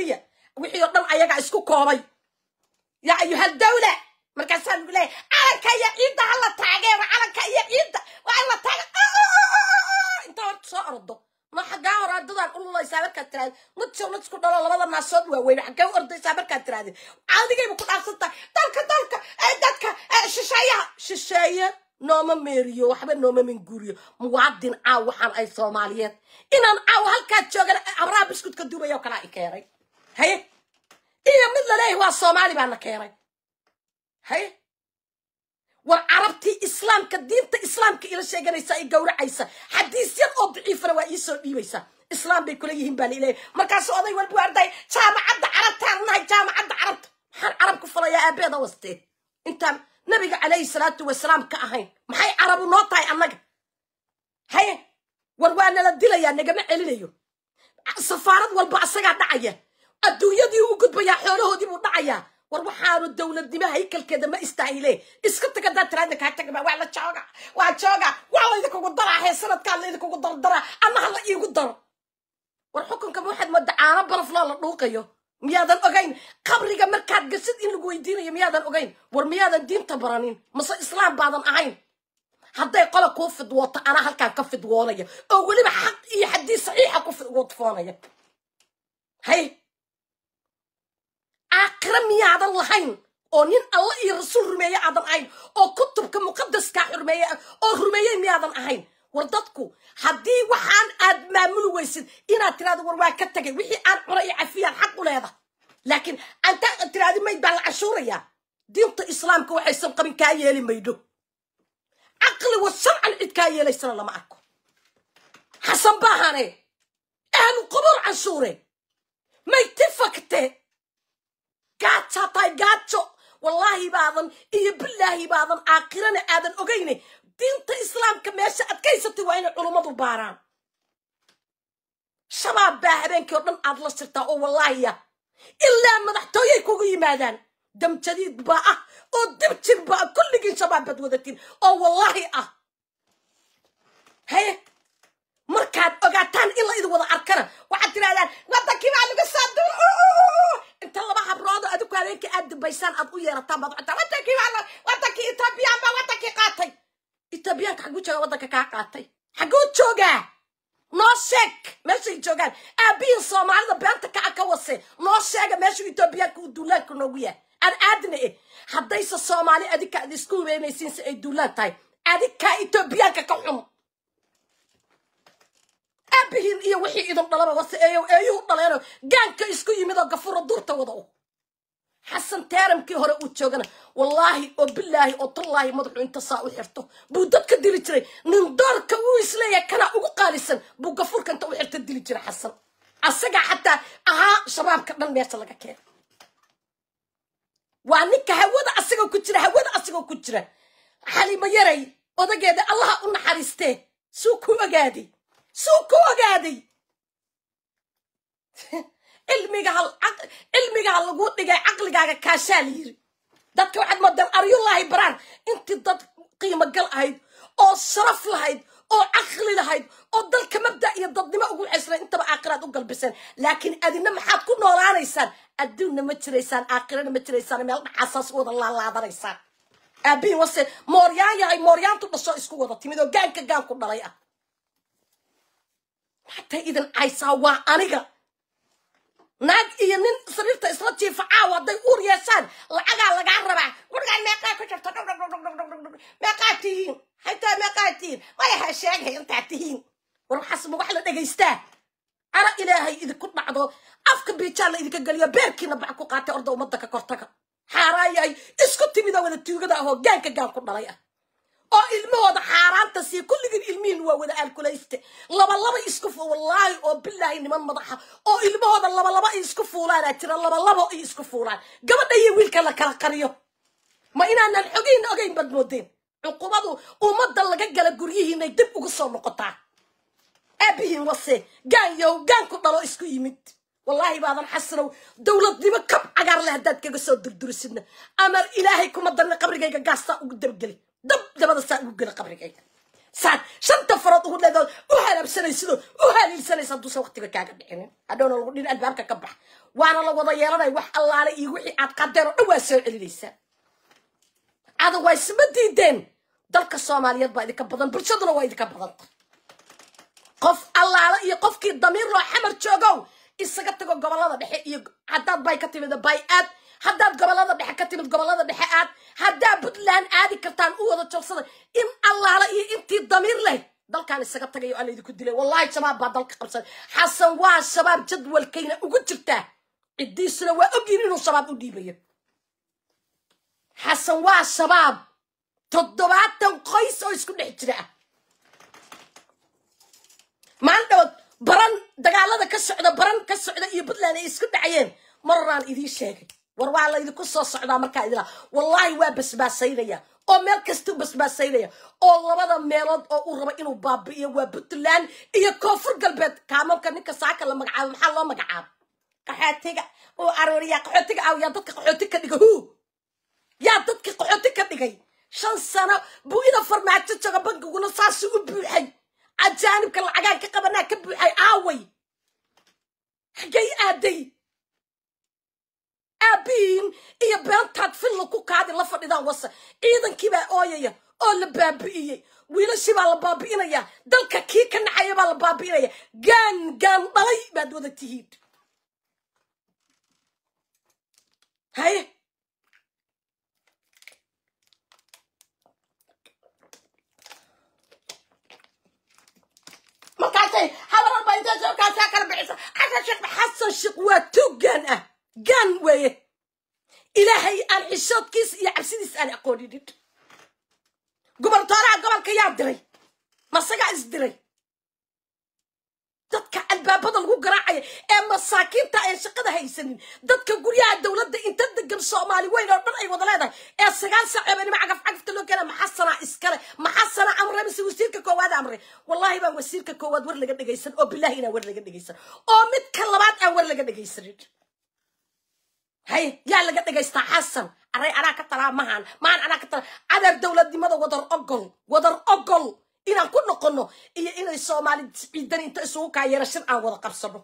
يا ويحيطن اسكو كوري يا ايها الدوله مركزان بلاي على كي يبدا على التاغي وعلى كي يبدا وعلى التاغي اه اه انت تصارضه ما حقا ورددها كل الله يسامر كاتراد متشو نتسكو دولا لبدا ما صدوا وين حقا ورد يسامر كاتراد عادي جاي بكل اخصطة دالك دالك دالك ششايا ششايا نوما ميريو وحبا نوما من قوريو موعدين عاو حان اي صوماليات انا عاو هالكات شوغل عمرا بسكوت كدوبا يوكرا ايكيري هاي إيه مدلا ليه هو الصومالي بان كيري هاي والعربتي إسلام كدينت إسلام كإلا شيقان إيسا إيه قورا عيسا حديثيان أو ضعيف روا إيسو إيو إيسا إسلام بيكوليهن بالي إليه مركاسو أضي والبواردي جامع عبد عربت هاي جامع عبد عربت حال عرب كفلا يا أبي ده وسطي إنتا نبيك عليه الصلاة والسلام كأهين محاي عربو نوطاي أنك هاي والوانا لدي ليا نقام إليه السفارة والبعصة قاعدة عيه الدنيا دي وجود بيا حوله دي مضيعة وروحان الدولة دي ما هيكل كده ما استعيله اسكت كده ترى عندك هتك ما وعلى شاقة وعلى شاقة وعلى إذا كنت ضرع هي سنة قال إذا كنت ضر ضرع أنا هلا يجو ضر والحكم كم واحد مد عارف برف لا لطوقيه مياد الأجين قبر جم مركات جسد إن جوي دين يا مياد الأجين ورمياد الدين تبرانين مص إسلام بعض العين حتى يقال كوف دوات أنا هلك كف دوانية أولي بحق إيه حد يصحيح كوف دوات فانية هاي أكرمي عاد الله حين أو الله يرسل رمية عاد الله حين أو كتبك مقدس كحرمية أو حرمية مي عاد الله وردتكو حدي وحان أد ما من ويسد إنا تراد ورواي كتك وحي أد قرأي عفيا الحق ولا هذا لكن أنت تراد ما يدبع العشورة يا دين إسلام كو حيسن قبل كايالي ما يدو عقل وسمع الإتكايالي سنة لما أكو حسن باهاني أهل قبر عشورة ما يتفكتي gaaja tahay gaajo wallaahi baadan iyo bilaahi baadan aakhirana aadan ogeyne diinta islaamka meesha adkaysatay waa inay culummadu baaraan shabaab baa habeenkii oo dhan aad la shirtaa oo wallaahiya ilaa madaxtooyay kugu yimaadaan damjadiid baa ah oo dibjir baa ah kulligiin shabaab baad wadatiin oo wallaahi ah haye markaad ogaataan in la idin wada arkana waxaad tidhahdaan waddankii baa lagu soo duul انت لما حبرادة ادوك عليك قد بيسان ابو يا رطان بضع انت وانتك يوالا وانتك اتابيا ما وانتك قاتي اتابيا كحقو تشوغا وانتك كا قاتي حقو تشوغا نوشك ماشي يتشوغا ابي صومال بانتك اكوسي نوشك ماشي اتابيا كو دولاك نوويا ان ادني حديث الصومالي ادي كا ديسكو بيني سينس اي دولاتاي ادي كا اتابيا كا كحوم أبهن إيه وحي إذا طلبه بس أيه أيه طلعنا جان كيسكو يمد القفر الدور توضعه حسن تارم كي هرق وتشوجنا والله وبالله وطلله ما دخل أنت صاوي حرته بودك كدلي تري نندار كويس لي كنا وقاريسا بقفر كنت وحرت دلي تري حسن أسجع حتى أها شباب كمان ما يصلك كير وأنك هود أسجع كتره هود أسجع كتره حلي ما يري وده جاد الله أن حريسته سوكو مجادي suu ku ogaaday cilmigaha lagu dhigay caqligaaga kaashaa la yiri dadka waxaad moodan aryullaahi baraan intii dad qiimo gal ahayd oo sharaf lahayd oo caqli lahayd oo dalka mabda iyo dadnimo ugu xesran intaba aakhiraad u galbiseen laakiin adina maxaad ku noolaanaysaan adduunna ma jiraysaan aakhirana ma jiraysaan meel dhacasaas u wada laalaadanaysaan aabihin wase mooryaan yahay mooryaantu dhasho isku wada timid oo gaanka gaanku dhalay ah maxtay idin aysaa waa aniga naag iyo nin sariirta isla jiifa caawa hadday uur yeeshaan lacagaa lagaa rabaa gurigaan meeqaa ku jirta meeqaa tihiin haytaa meeqaa tihiin mayaha sheegay intaa tihiin war waxaasma wax la dhegaystaa ara ilaahay idinku dhacdo afka biijaa la idinka geliyo beerkiina bac ku qaatay orda ummadda ka kortaga xaaraayahay isku timida wada tuugada ahoo gaanka gaan ku dhalay ah أو المود حرام تسي كل جن المين هو وذا الكلايست الله بالله يسكفه والله أو بالله إني ما مضحه أو المود الله بالله يسكفه ولا ترى الله بالله يسكفه ولا قبل أي ويل كلا كلا قريه ما إنا أن الحقين أجين بد مودين عقوبته ومد الله جل جل قريه إنه يدب وقصه نقطع أبيه وصي جان يو جان كطلوا يسكو يمت والله بعض الحسرة دولة دي ما كم عجر لها دات كجسد الدرسين أمر إلهي كم مدرنا قبر جل جل وقدر قلي دب دب هذا سان وقنا قبرك أيها سان شن تفرط هو لذا أهل بسنة يسدو أهل السنة يسدو سو وقتك كعب يعني أدون الله دين الباب كقبح وأنا الله وضيع أنا يوح الله علي يوحي أتقدر أوسر اللي سان هذا ويس مدي دين دلك الصومالي يضبع إذا كبضن برشدنا وايد كبضن قف الله على يقف كي الضمير راح حمر تشوغو إيش سكتكو قبل الله بحي عداد باي كتب إذا باي أب هداد قبل هذا بحكة من قبل هذا بحقات هدا بد لان آدي كرتان أوضة تلصد إن الله على إيه إنت الضمير له ضل كان السقط تجي على إذا كنت لي والله شباب بعض ضلك قرصان حسن وا الشباب جدول كينا وقد جبته إدي سنة وأجي منه شباب ودي بيا حسن وا الشباب تضبعت وقيس ويسكون حجرة ما عنده برن دجال هذا كسر إذا برن كسر إذا يبدل أنا يسكون عين مرة إذا يشاكي war waa laydinku soo socdaa markaa idilaa wallaahi waa basbaasaynaya oo meel kastuu basbaasaynaya oo labada meelood oo uu rabo inuu baabi'iyo waa puntland iyo koonfur galbeed kaamamka ninka saaka la magacaabo maxaa loo magacaabo qaxootiga uu arooriyaa qaxootiga aaw yaa dadka qaxooti ka dhiga hu yaa dadka qaxooti ka dhigay shan sano buu ida farmaajo jago bankiguna saasuu u buuxay ajaanibka lacagaan ka qabanaa ka buuxay aaway hagay aaday aabihiin iyo beentaad filna ku kaadin la fadhidaan wase ciidankiibaa ooyaya oo la baabi'iyey wiilashii baa la baabi'inayaa dalka kii ka nacaya baa la baabi'inaya gaan gaan dhalay baad wada tihiid haye isaan aqooni dhidh gobol tooraha gobolka yaa diray masagaa is diray dadka albaabada lagu garaacaya ee masaakiinta aan shaqada haysanin dadka guryaha dowladda inta degan soomaali weyn oo dhan ay wada leedahay ee sagaal saaceebanima cagaf cagafta loo keena maxaa sanaa iskale maxaa sanaa amre mise wasiirka koowaad amre wallahi baan wasiirka koowaad war laga dhegaysan oo bilahi inaan war laga dhegaysan oo midka labaad aan war laga dhegaysanin hay yaa laga dhegaystaa xasan array anaa ka talaa mahaan mahaan anaa ka talaa adeer dowladnimada wadar ogol wadar ogol inaan ku noqono iyo inay soomaali ciidan inta isugu kaayeela shir aan wada qabsano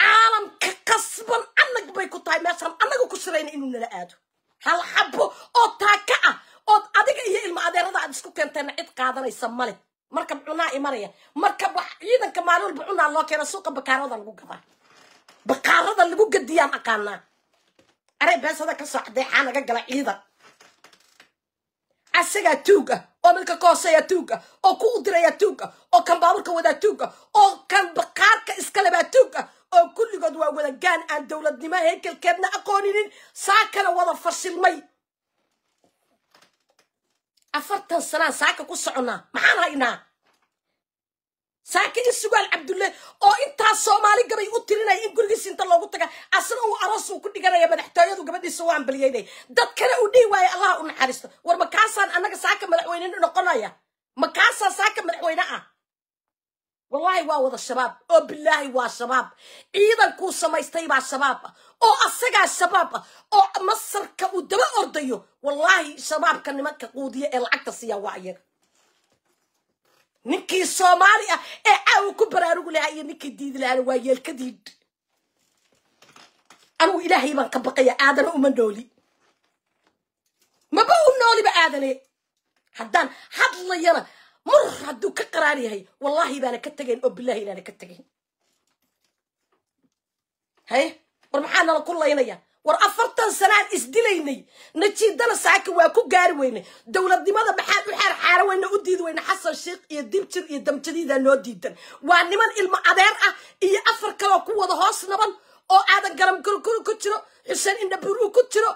caalamka qasban anag bay ku tahay meeshaan annaga ku shirayna inuu nala aado hal xabo oo taaka ah ood adiga iyo ilma adeerada aad isku keentayna cid qaadanaysa male markab cunaa imanaya marka ciidanka maalin walba cunaa loo keena suuqa bakaarada lagu gadaa bakaarada lagu gadiyaan aqaanaa arey beesada kasoo caddeexaa naga gala ciidan asagaa tuug ah oo midka ka hooseeyaa tuug ah oo ku udirayaa tuug ah oo kan baaburka wadaa tuug ah oo kan bakaarka iskalebaa tuug ah oo kulligood waa wadagaan aan dowladnimo hekelkeedna aqooninin saakana wada farsilmay afartan sanaan saaka ku soconaa maxaan haynaa saakiin sugaal cabdulle oo intaas soomaali gabay u tirinaya in gurigiis inta loogu taga asna uu aroosuu ku dhiganaya madaxtooyadu gabadhiisa u ambaliyeyna dad kale uu dhihi waayo allaha u naxariisto war makaasaan annaga saaka madaxweyne noqonaya makaasaa saaka madaxweyne ah wallaahi waa wada shabaab oo oh, bilaahi waa shabaab ciidankuu samaystay baa shabaab ah oh, oo asagaa shabaab ah oh, oo masarka uu daba ordayo wallaahi shabaabka nimanka quudiya ee lacagta siiya waa iyaga نكي صوماليا إيه، او كبرى رولها نكي ديد العروية الكديد او الهي من قبقية ادم او من دولي ما بقول نولي بادني حدان حد الله يلا مر حدو كقراري والله اذا انا كتقين او بالله اذا انا كتقين هي ورمحان الله كله ينيا war afartan sanaan isdilaynay najiidana saaki waa ku gaari weynay dowladnimada maxaa u xeerxaara weyna u diid weyne xasan sheikh iyo dimjir iyo damjadiida noo diidan waa niman ilmo adeer ah iyo afar kaloo ku wada hoos naban oo aadan garamgurgur ku jiro xuseen indhabuuruu ku jiro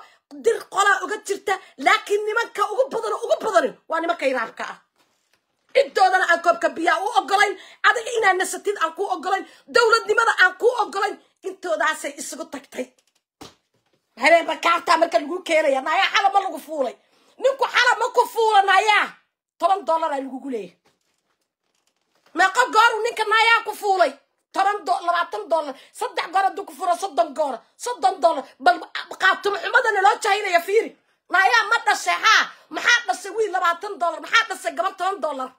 dir qolaa uga jirta laakiin nimanka ugu badano ugu badani waa nimanka iraabka ah intoodana aan koobka biyaa u ogolayn adiga inaad nasatid aan kuu ogolayn dowladnimada aan kuu ogolayn intoodaasay isugu tagtay هلين بكارتا مركا لغو كيريا نايا حالا ما لغو فولي نمكو حالا مكو فولا نايا طبان دولار اي لغو قوليه ماقا قارو نينك نايا كو فولي طبان دولار عطان دولار صدع قارا دو كفورا صدن قارا صدن دولار بل بقاتل عمدن الو تهينا يا فيري نايا مدى الشيحا محاد نسوي لبعطان دولار محاد نسي قبل طبان دولار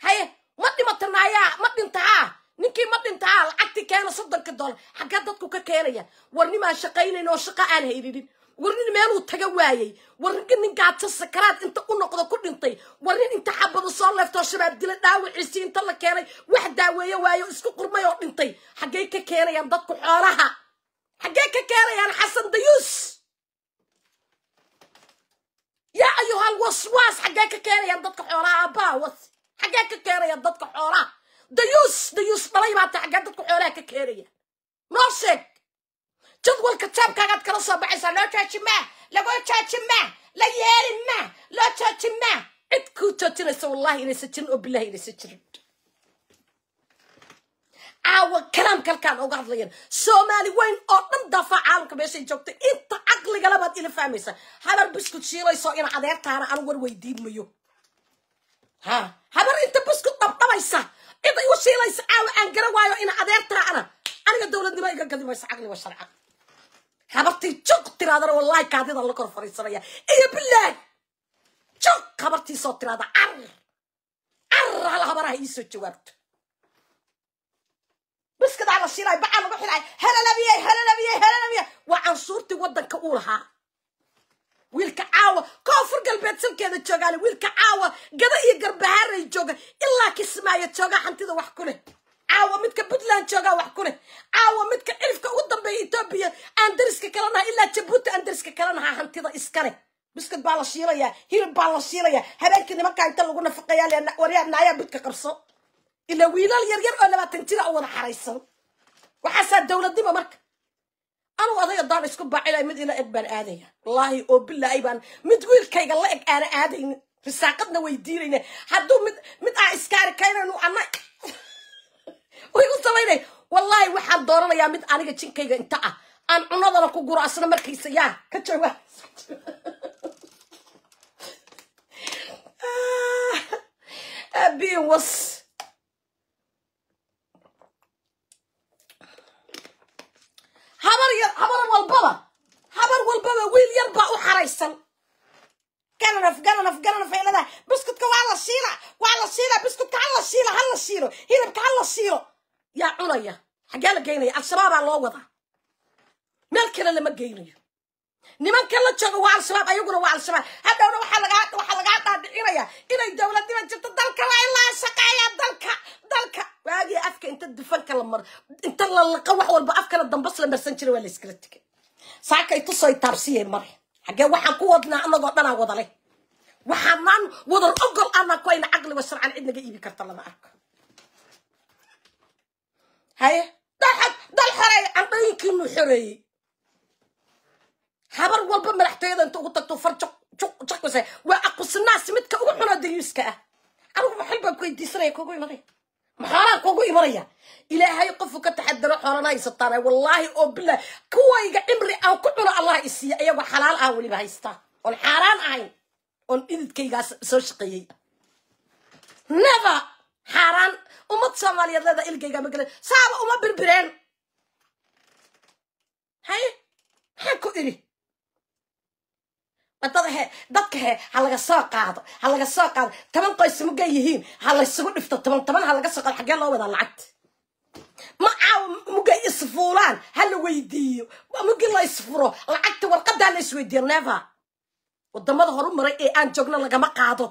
هيا مدى مطر نايا مدى انتعاه نكي ما تنتعال عتي كان صدق الدول حقت دتك ككينيا ورني ما شقينين او شقا ان هيدين ورني ميلو تغا وايي ورني نينكا تسكرات انت قنقده كدنتي ورني انت حبد صول لفتو شباب دلا داو عسين تلا كيني وحدا ويه وايو اسكو قرميو دنتي حقي ككينيا دتك خولها حقي ككينيا حسن ديوس يا ايها الوسواس حقيقه كيريا ضدك حوراها باوس حقيقه كيريا ضدك حوراها ديوس ديوس مريم تاع قدك وحولها ككيرية موسك جدول كتاب قد كرصة بعيسى لا تشمع لا تشمع لا يالي ما لا تشمع عدكو تشتر سو الله ينسجن وبالله ينسجن أو كلام كالكان أو غادلين سومالي وين أو ندفع عالك بشي جوكتي إنت عقلي غلبات إلي فاميسا هذا البسكوت شيلي سو إن عذير تارا أنور ويديد ميو ها هذا إنت بسكوت طبطبايسا cid ay u shiilaysa caawa aan gara waayo ina adeer tiraacna aniga dowladnimo iga gadi maysa caqli wa sharca habartii juq tiraadana wallaahi kaadida la kor fariisanaya iyo bilaah juq habartii soo tiraada car car hal habaraha iisoo jawaabto biskadaa la shiilay bacaa lagu xilay helalabiyey helalabiyey helalabiyey waa canshuurtii waddanka uu lahaa ويلك عاوة كافر قلبت سب كذا تجوع عليه ويلك عاوة قدر يقرب بهار يجوع إلا كسماء يجوع حنت إذا وحكونه عاوة متك بدلان تجوع وحكونه عاوة متك ألف كقدم بيتوبية أندرس ككلامها إلا تبوت أندرس ككلامها حنت إذا إسكره بسكت بالشيلة يا هير بالشيلة يا هذاك اللي ما كان تلو قلنا فقيا لأن وريا نايا بدك قرصو إلا ويلا يرجع ولا ما تنتظر أول حريصو وحسد دولة دي ما مرك أنا وأضيع الضهر إسكوب على مد إلى أكبر آدية الله أو بالله أيضا مد ويل كي قال لك أنا آدي رساقتنا ويديرين حدو مد مد أسكار كاين أنا أنا ويقول صلي والله وحد دور يا مد أنا كتشين كي أنت أنا نظرة كوكورا أصلا مركيسة يا كتشوا أبي وص كسل كبسن كننف كننف كننف إلى بسكتك وعلى الشيلة على الشيلة بسكتك على الشيلة على الشيلة هنا هلبك على الشيلة يا عليا حقالة جينية الشباب على وضع مال كلا لما جينية نمان كلا تشغل وعلى الشباب أيقنا وعلى الشباب هذا هو وحلقات وحلقات هذا إنايا الدولة دي دينا جبت دلك لا إلا يا دلك دلك واجي أفك أنت الدفن كلا مرة أنت اللي قوح والبأفك الدنبص لما سنشري ولا سكرتك ساكا يتصل يتابسيه مرة حاجة وحن قوتنا أنا ضدنا وضلي وحنان وضل أقل أنا كوين عقل والشرع عندنا جيبي كرت الله معك هاي حد ضل حري عقلي كم حري حبر والب ملحتي إذا أنت قلت تفرج شق شق شق وسه وأقص الناس متك أقول حنا ديوسك أنا بحب أقول ديسري كوي مغي محرر كوكو إمريا إلى هاي قفو كتحدى حرانا يسطر والله أو بلا كوي إمري أو كتر الله إسيا أيوة آه أي حلال أو اللي بهايستا والحرام أي والإذ كي سوشقي نفا حرام وما تصمم يا لدى إلقي مقلب صعب وما بالبرين هاي حكو إلي wadada dadka he ha laga soo qaado ha laga soo qaado toban qoys magan yihiin ha laysugu dhifto toban toban ha laga soo qaado xaggee loo wadaa lacagta ma caawa mugay isfuulaan ha la weydiiyo mugi la isfuro lacagta warqaddaa la isweydiiyo never waddamada horumaray ee aan joogno lagama qaado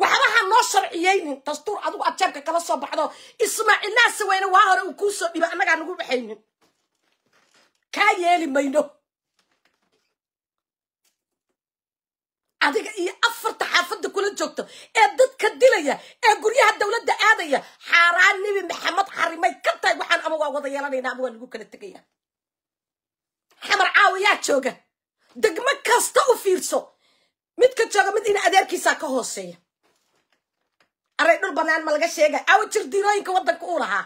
waxba ha noo sharciyeynin dastuur adigu ajaabka kala soo baxdo ismaaciilnaasi weyne waa hore uu kuu soo dhiba annagaa nagu baxaynin kaa yeeli mayno adiga iyo afarta xaafadda kula joogto ee dadka dilaya ee guryaha dowladda aadaya xaaraan nebi maxamed xarimay ka tahay waxaan ama waa wada yeelanayna ama waa lagu kala tegaya xamar caawayaa jooga degmo kasta u fiirso midka jooga mid ina adeerkiisaa ka hooseeya arey dhul banaan ma laga sheegay caawa jirdiirooyinka waddanka uu lahaa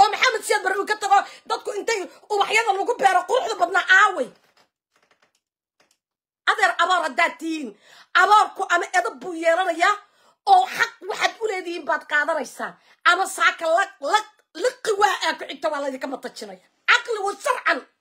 oo maxamed siyaad barri uu ka tago dadku intay ubaxyada lagu beero quruxda badnaa aaway adeer aboor haddaad tihiin aboorku ama edab buu yeelanayaa oo xaq waxaad u leedihiin baad qaadanaysaa ama saaka liqi waa aa ku xigta waa laydinka matajinaya caqli wa